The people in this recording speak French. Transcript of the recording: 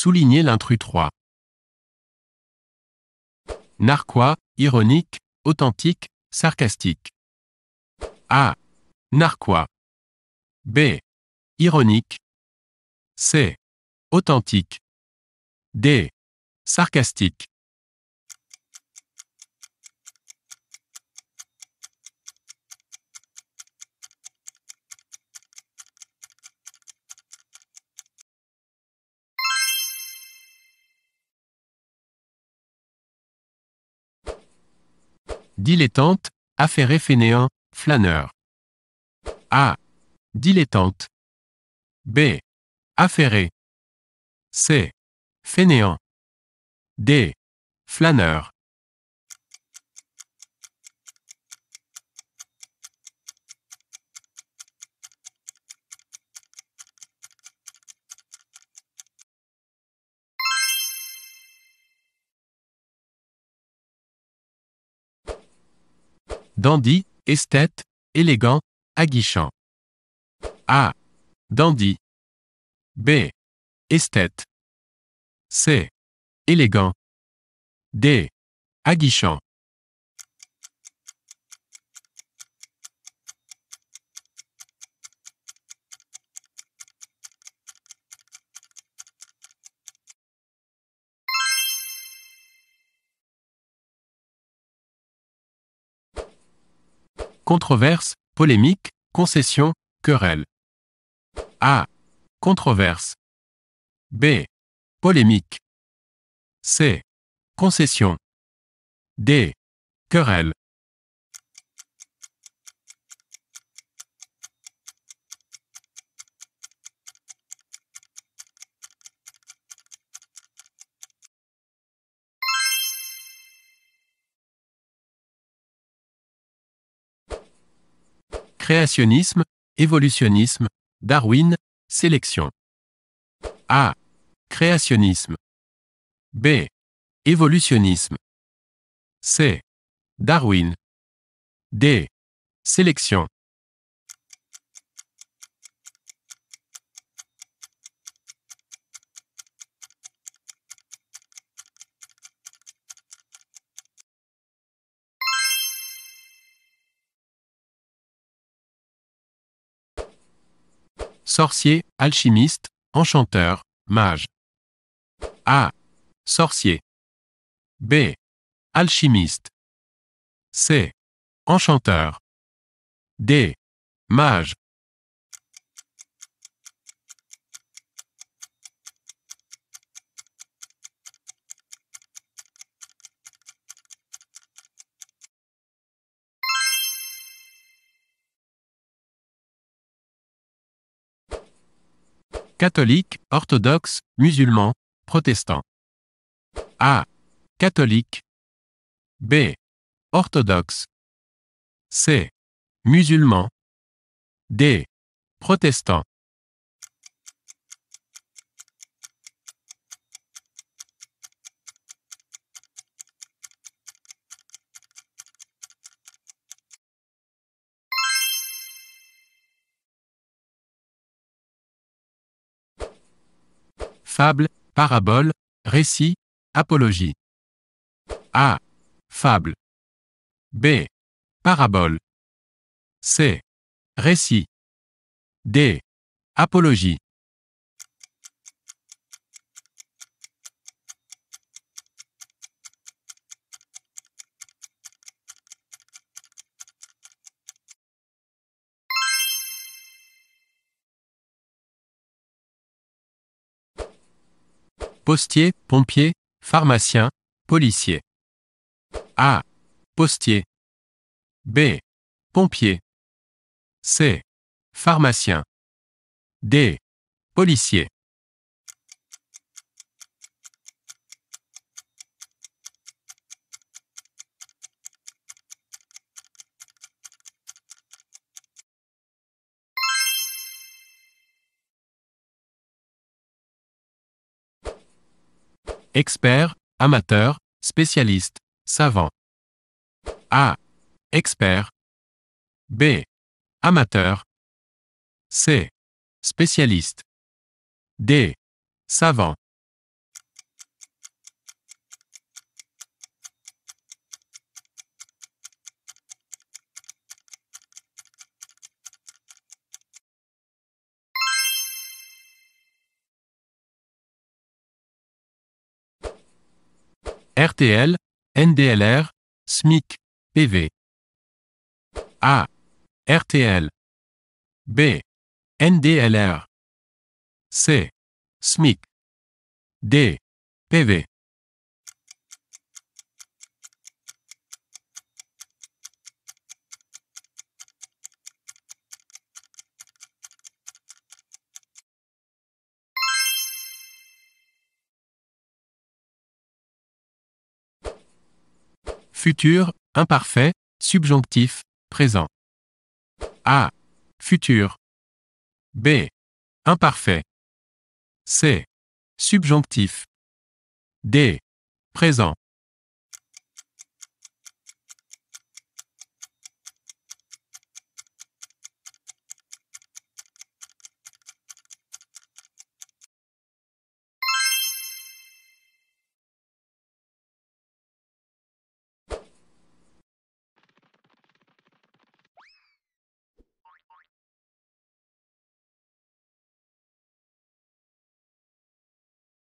Souligner l'intrus 3. Narquois, ironique, authentique, sarcastique. A. Narquois. B. Ironique. C. Authentique. D. Sarcastique. Dilettante, affairé fainéant, flâneur. A. Dilettante. B. Affairé. C. Fainéant. D. Flâneur. Dandy, esthète, élégant, aguichant. A. Dandy. B. Esthète. C. Élégant. D. Aguichant. Controverse, polémique, concession, querelle. A. Controverse. B. Polémique. C. Concession. D. Querelle. Créationnisme, évolutionnisme, Darwin, sélection. A. Créationnisme. B. Évolutionnisme. C. Darwin. D. Sélection. sorcier, alchimiste, enchanteur, mage. A. Sorcier. B. Alchimiste. C. Enchanteur. D. Mage. Catholique, orthodoxe, musulman, protestant. A. Catholique. B. Orthodoxe. C. Musulman. D. Protestant. Fable, parabole, récit, apologie. A. Fable. B. Parabole. C. Récit. D. Apologie. Postier, pompier, pharmacien, policier. A. Postier. B. Pompier. C. Pharmacien. D. Policier. Expert, amateur, spécialiste, savant. A. Expert. B. Amateur. C. Spécialiste. D. Savant. RTL, NDLR, SMIC, PV. A. RTL. B. NDLR. C. SMIC. D. PV. futur, imparfait, subjonctif, présent. A. Futur. B. Imparfait. C. Subjonctif. D. Présent.